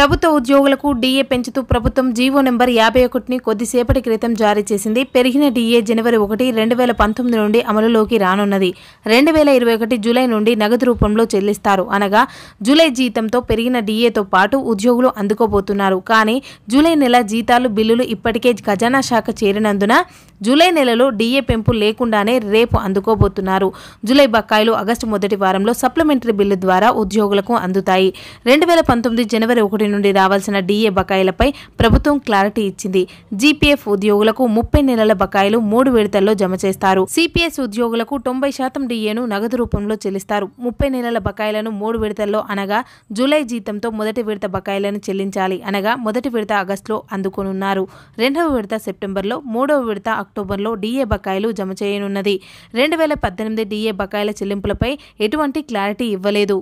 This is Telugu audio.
ప్రభుత్వ ఉద్యోగులకు డీఏ పెంచుతూ ప్రభుత్వం జీవో నెంబర్ యాభై ఒకటిని కొద్దిసేపటి క్రితం జారీ చేసింది పెరిగిన డీఏ జనవరి ఒకటి రెండు వేల పంతొమ్మిది నుండి అమలులోకి రానున్నది రెండు వేల ఇరవై ఒకటి జూలై నుండి నగదు రూపంలో చెల్లిస్తారు అనగా జూలై జీతంతో పెరిగిన డీఏతో పాటు ఉద్యోగులు అందుకోబోతున్నారు కానీ జూలై నెల జీతాలు బిల్లులు ఇప్పటికే ఖజానా శాఖ చేరినందున జూలై నెలలో డీఏ పెంపు లేకుండానే రేపు అందుకోబోతున్నారు జూలై బకాయిలు ఆగస్టు మొదటి వారంలో సప్లిమెంటరీ బిల్లు ద్వారా ఉద్యోగులకు అందుతాయి రెండు వేల పంతొమ్మిది జనవరి ఒకటి నుండి రావాల్సిన డిఏ బకాయిలపై ప్రభుత్వం క్లారిటీ ఇచ్చింది జీపీఎఫ్ ఉద్యోగులకు ముప్పై నెలల బకాయిలు మూడు విడతల్లో జమ చేస్తారు సిపిఎస్ ఉద్యోగులకు తొంభై శాతం డిఏను నగదు రూపంలో చెల్లిస్తారు ముప్పై నెలల బకాయిలను మూడు విడతల్లో అనగా జూలై జీతంతో మొదటి విడత బకాయిలను చెల్లించాలి అనగా మొదటి విడత ఆగస్టులో అందుకోనున్నారు రెండవ విడత సెప్టెంబర్లో మూడవ విడత అక్టోబర్లో డిఏ బకాయిలు జమ చేయనున్నది రెండు వేల పద్దెనిమిది డిఏ బకాయిల చెల్లింపులపై ఎటువంటి క్లారిటీ ఇవ్వలేదు